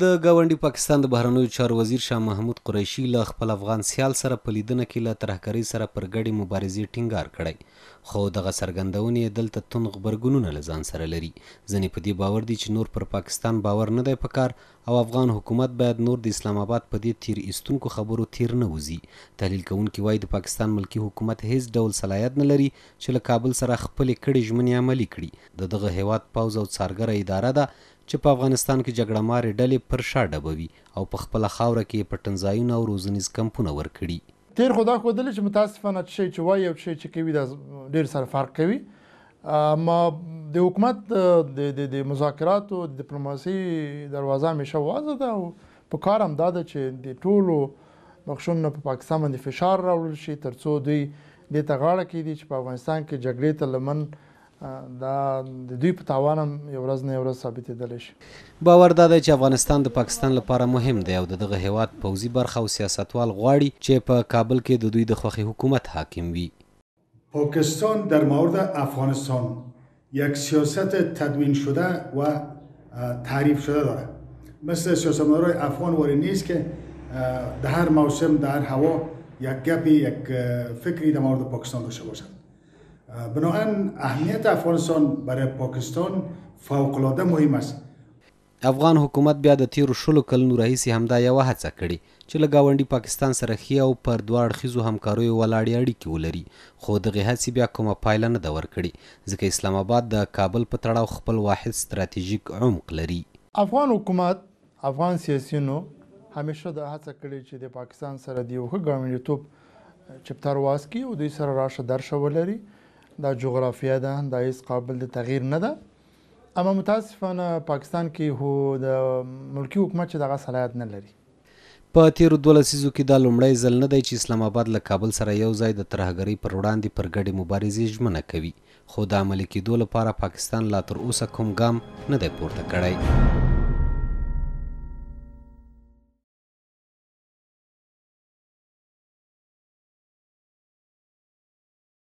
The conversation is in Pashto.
د گاونډي پاکستان د بهرنیو چارو وزیر شاه محمود قریشي له خپل افغان سیال سره په لیدنه کې له ترهګرۍ سره پر ګډې مبارزې ټینګار کړی خو دغه څرګندونې دلته تون غبرګونونه له ځان سره لري ځینې په دې باور دي چې نور پر پاکستان باور نه دی پکار او افغان حکومت باید نور د اسلام آباد په دې تیر ایستونکو خبرو تیر نه وزي تحلیل کوونکي وایي د پاکستان ملکی حکومت هیڅ ډول صلاحیت نه لري چې له کابل سره خپلې کړې ژمنې عملي کړي د دغه هیواد پوځ او څارګره اداره ده چې په افغانستان کې جګړه مارې ډلې پر شا ډبوي او په خپل خاوره کې پټنځایونه او روزنیز کمپونه ورکړي تیر خدا خو دل چې متاسفانه شي چې وایي او شي چې کوي دا ډیر سره فرق کوي ما د حکومت د د مذاکرات او ډیپلوماسي دروازه مشه وازه ده او په کار هم دا ده چې د ټولو مخشوم نه په پاکستان باندې فشار راوړل شي ترڅو دوی د تغاړه کې دي چې په افغانستان کې جګړې ته لمن دا د دوی په تاوان هم یو ورځ نه یو ورځ ثابتېدلی شي باور دا دی چې افغانستان د پاکستان لپاره مهم دی او د دغه هیواد پوځي برخه او سیاستوال غواړي چې په کابل کې د دوی د خوښې حکومت حاکم وي پاکستان در مورد افغانستان یک سیاست تدوین شده و تعریف شده دارد مثل سیاستمدارای افغان واری نیست که در هر موسم در هر هوا یک گپی یک فکری در مورد پاکستان داشته باشند بنابراین اهمیت افغانستان برای پاکستان فوق العاده مهم است افغان حکومت بیا د تیرو شلو کلونو راهیسې همدا یوه هڅه کړې چې له ګاونډي پاکستان سره ښې او پر دوه اړخیزو همکاریو ولاړې اړیکې ولري خو دغې هڅې بیا کومه پایله نه ده ورکړې ځکه اسلام آباد د کابل په تړاو خپل واحد ستراتیژیک عمق لري افغان حکومت افغان سیاسینو همیشه د هڅه کړې چې د پاکستان سره د یو ښه ګاونډیتوب چپتر واسکي او دوی سره راشه درشه ولري دا جغرافیه ده دا هیڅ قابل د تغییر نه ده اما متاسفانه پاکستان کې هو د ملکی حکومت چې دغه صلاحیت نه لري په تیر دولسیزو کې دا لومړی ځل نه دی چې اسلام آباد له کابل سره یو ځای د ترهګرۍ پر وړاندې پر ګډې مبارزې ژمنه کوي خو د عملي کېدو لپاره پاکستان لا تر اوسه کوم ګام نه دی پورته کړی